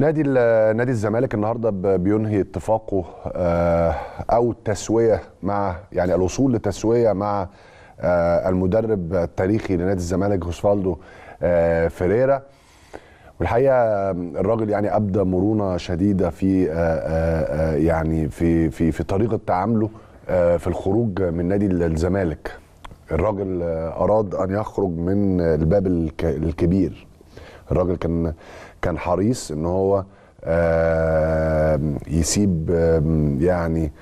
نادي نادي الزمالك النهارده بينهي اتفاقه آه، او التسويه مع يعني الوصول لتسويه مع آه، المدرب التاريخي لنادي الزمالك غوسفالدو آه، فيريرا والحقيقه الراجل يعني ابدى مرونه شديده في يعني في في في طريقه تعامله في الخروج من نادي الزمالك الراجل اراد ان يخرج من الباب الكبير الراجل كان كان حريص ان هو يسيب يعني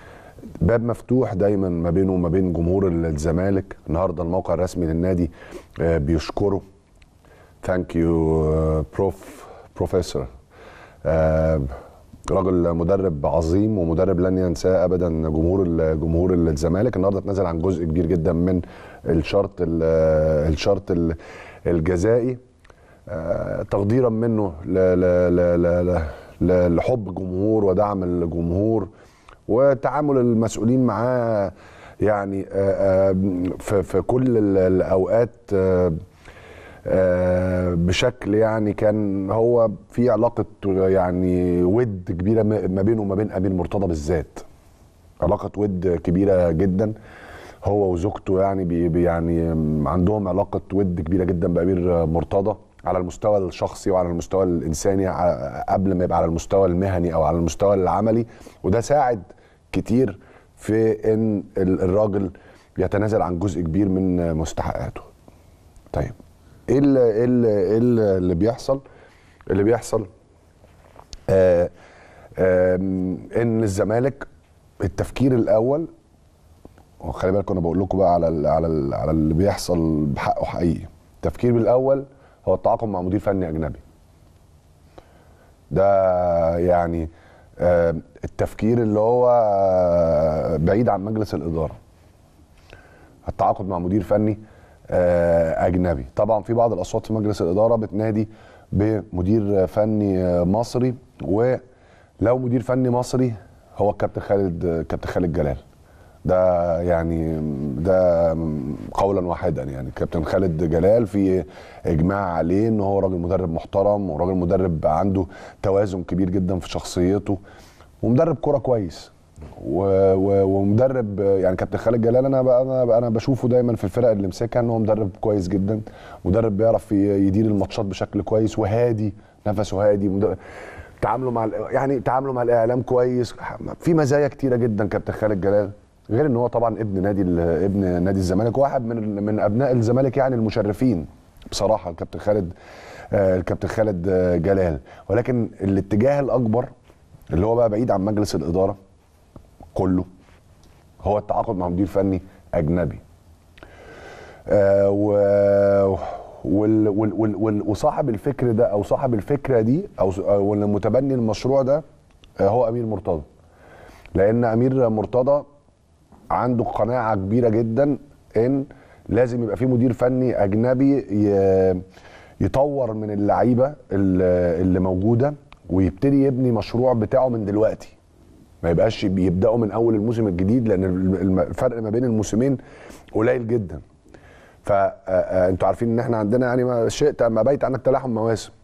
باب مفتوح دايما ما بينه وما بين جمهور الزمالك النهارده الموقع الرسمي للنادي آه، بيشكره ثانك يو بروف بروفيسور راجل مدرب عظيم ومدرب لن ينساه ابدا جمهور جمهور الزمالك النهارده اتنازل عن جزء كبير جدا من الشرط آه، الشرط الجزائي آه، تقديرا منه لحب الجمهور ودعم الجمهور وتعامل المسؤولين معاه يعني آه، آه، في كل الاوقات بشكل يعني كان هو في علاقه يعني ود كبيره ما بينه وما بين امير مرتضى بالذات علاقه ود كبيره جدا هو وزوجته يعني بي يعني عندهم علاقه ود كبيره جدا بامير مرتضى على المستوى الشخصي وعلى المستوى الانساني قبل ما يبقى على المستوى المهني او على المستوى العملي وده ساعد كتير في ان الراجل يتنازل عن جزء كبير من مستحقاته طيب ايه اللي, إيه اللي, إيه اللي بيحصل اللي بيحصل آآ آه، آآ ان الزمالك التفكير الاول وخلي بالكم انا بقول لكم بقى على الـ على الـ على اللي بيحصل بحقه حقيقي التفكير بالاول هو التعاقد مع مدير فني اجنبي ده يعني آه، التفكير اللي هو آه، بعيد عن مجلس الاداره التعاقد مع مدير فني آه، اجنبي طبعا في بعض الاصوات في مجلس الاداره بتنادي بمدير فني مصري ولو مدير فني مصري هو الكابتن خالد كابتن خالد جلال ده يعني ده قولا واحدا يعني كابتن خالد جلال في اجماع عليه ان هو راجل مدرب محترم وراجل مدرب عنده توازن كبير جدا في شخصيته ومدرب كوره كويس ومدرب يعني كابتن خالد جلال انا انا انا بشوفه دايما في الفرق اللي مسكها ان هو مدرب كويس جدا مدرب بيعرف يدير الماتشات بشكل كويس وهادي نفسه هادي تعامله مع يعني تعامله مع الاعلام كويس في مزايا كتيره جدا كابتن خالد جلال غير ان هو طبعا ابن نادي ابن نادي الزمالك واحد من من ابناء الزمالك يعني المشرفين بصراحه الكابتن خالد آه، الكابتن خالد آه، جلال ولكن الاتجاه الاكبر اللي هو بقى بعيد عن مجلس الاداره كله هو التعاقد مع مدير فني اجنبي آه، و وال وال وال وال وصاحب الفكر ده او صاحب الفكره دي او والمتبني المشروع ده هو امير مرتضى لان امير مرتضى عنده قناعه كبيره جدا ان لازم يبقى في مدير فني اجنبي يطور من اللعيبه اللي موجوده ويبتدي يبني مشروع بتاعه من دلوقتي ما يبقاش بيبداوا من اول الموسم الجديد لان الفرق ما بين الموسمين قليل جدا فانتوا عارفين ان احنا عندنا يعني ما شئت ما بيت عنك تلاحم مواسم